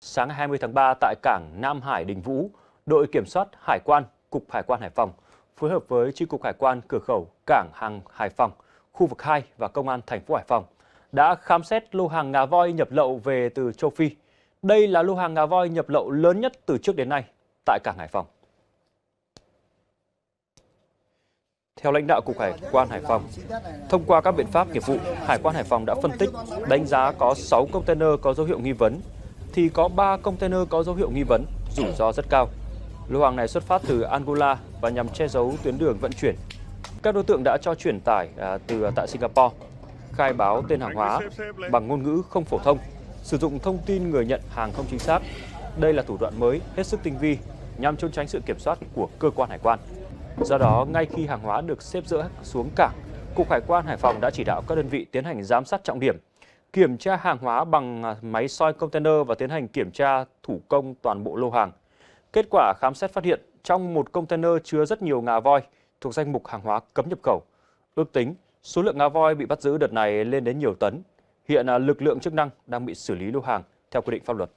Sáng 20 tháng 3 tại cảng Nam Hải Đình Vũ, đội kiểm soát hải quan, Cục Hải quan Hải Phòng phối hợp với Chi cục Hải quan cửa khẩu cảng hàng Hải Phòng, khu vực 2 và công an thành phố Hải Phòng đã khám xét lô hàng ngà voi nhập lậu về từ châu Phi. Đây là lô hàng ngà voi nhập lậu lớn nhất từ trước đến nay tại cảng Hải Phòng. Theo lãnh đạo Cục Hải quan Hải Phòng, thông qua các biện pháp nghiệp vụ, Hải quan Hải Phòng đã phân tích, đánh giá có 6 container có dấu hiệu nghi vấn thì có 3 container có dấu hiệu nghi vấn, rủi ro rất cao. Lô hàng này xuất phát từ Angola và nhằm che giấu tuyến đường vận chuyển. Các đối tượng đã cho chuyển tải à, từ à, tại Singapore, khai báo tên hàng hóa bằng ngôn ngữ không phổ thông, sử dụng thông tin người nhận hàng không chính xác. Đây là thủ đoạn mới hết sức tinh vi nhằm trốn tránh sự kiểm soát của cơ quan hải quan. Do đó, ngay khi hàng hóa được xếp dỡ xuống cảng, Cục Hải quan Hải Phòng đã chỉ đạo các đơn vị tiến hành giám sát trọng điểm kiểm tra hàng hóa bằng à, máy soi container và tiến hành kiểm tra thủ công toàn bộ lô hàng. Kết quả khám xét phát hiện trong một container chứa rất nhiều ngà voi thuộc danh mục hàng hóa cấm nhập khẩu. Ước tính số lượng ngà voi bị bắt giữ đợt này lên đến nhiều tấn. Hiện à, lực lượng chức năng đang bị xử lý lô hàng theo quy định pháp luật.